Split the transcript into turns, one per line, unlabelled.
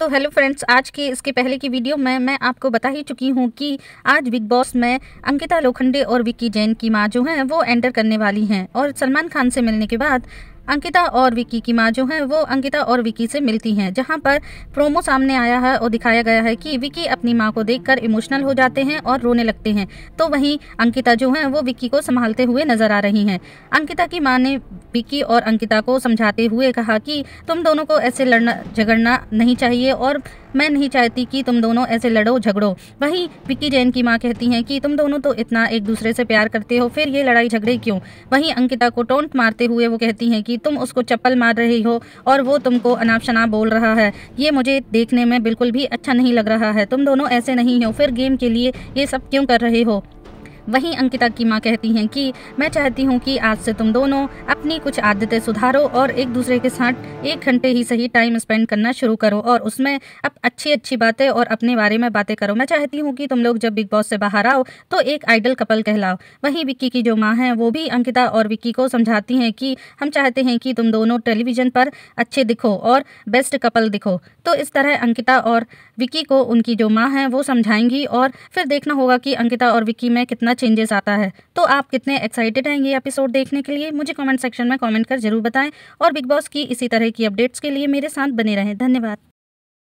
तो hello friends आज की इसके पहले की वीडियो में मैं आपको बता ही चुकी हूँ कि आज बिग बॉस में अंकिता लोखंडे और विक्की जैन की माँ जो हैं वो एंटर करने वाली हैं और सलमान खान से मिलने के बाद अंकिता और विक्की की माँ जो है वो अंकिता और विक्की से मिलती हैं जहाँ पर प्रोमो सामने आया है और दिखाया गया है कि विक्की अपनी माँ को देखकर इमोशनल हो जाते हैं और रोने लगते हैं तो वहीं अंकिता जो है वो विक्की को संभालते हुए नजर आ रही हैं अंकिता की माँ ने विक्की और अंकिता को समझाते हुए कहा कि तुम दोनों को ऐसे लड़ना झगड़ना नहीं चाहिए और मैं नहीं चाहती कि तुम दोनों ऐसे लड़ो झगड़ो वहीं विक्की जैन की माँ कहती हैं कि तुम दोनों तो इतना एक दूसरे से प्यार करते हो फिर ये लड़ाई झगड़े क्यों वहीं अंकिता को टोंट मारते हुए वो कहती हैं कि तुम उसको चप्पल मार रही हो और वो तुमको अनाप शनाप बोल रहा है ये मुझे देखने में बिल्कुल भी अच्छा नहीं लग रहा है तुम दोनों ऐसे नहीं हो फिर गेम के लिए ये सब क्यों कर रहे हो वहीं अंकिता की माँ कहती हैं कि मैं चाहती हूँ कि आज से तुम दोनों अपनी कुछ आदतें सुधारो और एक दूसरे के साथ एक घंटे ही सही टाइम स्पेंड करना शुरू करो और उसमें अब अच्छी अच्छी बातें और अपने बारे में बातें करो मैं चाहती हूँ कि तुम लोग जब बिग बॉस से बाहर आओ तो एक आइडल कपल कहलाओ वहीं विक्की की जो माँ है वो भी अंकिता और विक्की को समझाती हैं कि हम चाहते हैं कि तुम दोनों टेलीविज़न पर अच्छे दिखो और बेस्ट कपल दिखो तो इस तरह अंकिता और विक्की को उनकी जो माँ है वो समझाएंगी और फिर देखना होगा कि अंकिता और विक्की में कितना चेंजेस आता है तो आप कितने एक्साइटेड हैं ये एपिसोड देखने के लिए मुझे कमेंट सेक्शन में कमेंट कर जरूर बताएं और बिग बॉस की इसी तरह की अपडेट्स के लिए मेरे साथ बने रहें धन्यवाद